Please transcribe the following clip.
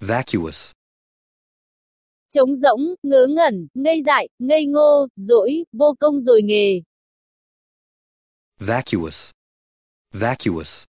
vacuous. Trống rỗng, ngớ ngẩn, ngây dại, ngây ngô, dỗi, vô công rồi nghề. Vacuous. Vacuous.